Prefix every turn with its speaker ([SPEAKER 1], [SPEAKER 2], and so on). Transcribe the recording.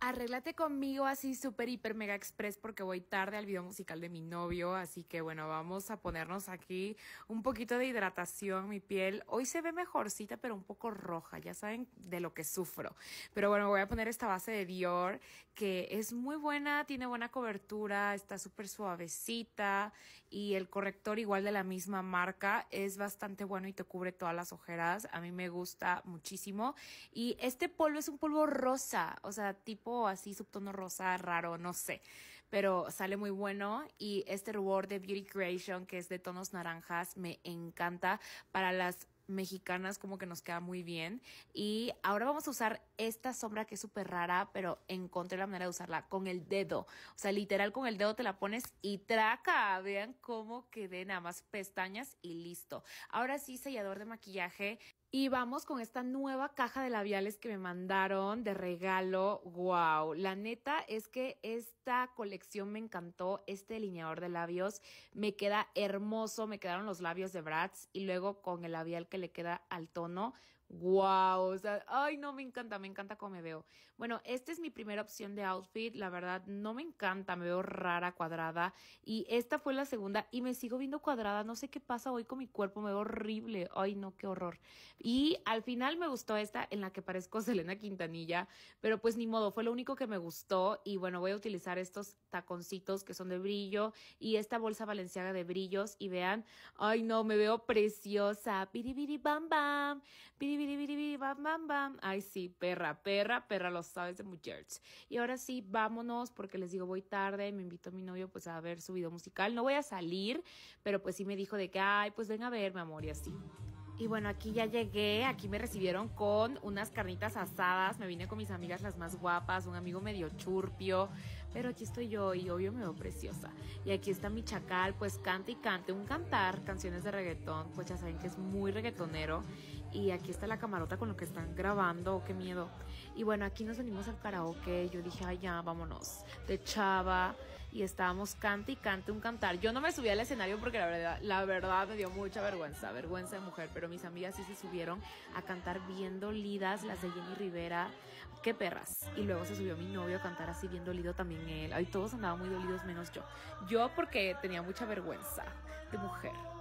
[SPEAKER 1] Arréglate conmigo así super hiper mega express porque voy tarde al video musical de mi novio, así que bueno, vamos a ponernos aquí un poquito de hidratación, mi piel. Hoy se ve mejorcita, pero un poco roja, ya saben de lo que sufro. Pero bueno, voy a poner esta base de Dior que es muy buena, tiene buena cobertura, está súper suavecita y el corrector igual de la misma marca es bastante bueno y te cubre todas las ojeras. A mí me gusta muchísimo y este polvo es un polvo rosa, o sea, tipo o así subtono rosa raro, no sé, pero sale muy bueno y este rubor de Beauty Creation que es de tonos naranjas me encanta para las mexicanas como que nos queda muy bien y ahora vamos a usar esta sombra que es súper rara pero encontré la manera de usarla con el dedo o sea literal con el dedo te la pones y traca vean cómo quedé nada más pestañas y listo ahora sí sellador de maquillaje y vamos con esta nueva caja de labiales que me mandaron de regalo. ¡Wow! La neta es que esta colección me encantó. Este delineador de labios me queda hermoso. Me quedaron los labios de Bratz y luego con el labial que le queda al tono wow, o sea, ay no, me encanta, me encanta cómo me veo. Bueno, esta es mi primera opción de outfit, la verdad no me encanta, me veo rara, cuadrada y esta fue la segunda y me sigo viendo cuadrada, no sé qué pasa hoy con mi cuerpo, me veo horrible, ay no, qué horror. Y al final me gustó esta en la que parezco Selena Quintanilla, pero pues ni modo, fue lo único que me gustó y bueno, voy a utilizar estos taconcitos que son de brillo y esta bolsa valenciaga de brillos y vean, ay no, me veo preciosa, piribiri bam bam, Ay, sí, perra, perra, perra, lo sabes de mujeres. Y ahora sí, vámonos, porque les digo, voy tarde, me a mi novio, pues, a ver su video musical. No voy a salir, pero pues sí me dijo de que, ay, pues ven a mi amor, y así. Y bueno, aquí ya llegué, aquí me recibieron con unas carnitas asadas, me vine con mis amigas las más guapas, un amigo medio churpio, pero aquí estoy yo y obvio me veo preciosa. Y aquí está mi chacal, pues canta y cante, un cantar, canciones de reggaetón, pues ya saben que es muy reggaetonero. Y aquí está la camarota con lo que están grabando, qué miedo. Y bueno, aquí nos venimos al karaoke, yo dije, ay ya, vámonos, de chava y estábamos cante y cante un cantar. Yo no me subí al escenario porque la verdad, la verdad me dio mucha vergüenza, vergüenza de mujer, pero mis amigas sí se subieron a cantar bien dolidas, las de Jenny Rivera, qué perras. Y luego se subió mi novio a cantar así bien dolido también él. Ay, todos andaban muy dolidos menos yo. Yo porque tenía mucha vergüenza de mujer.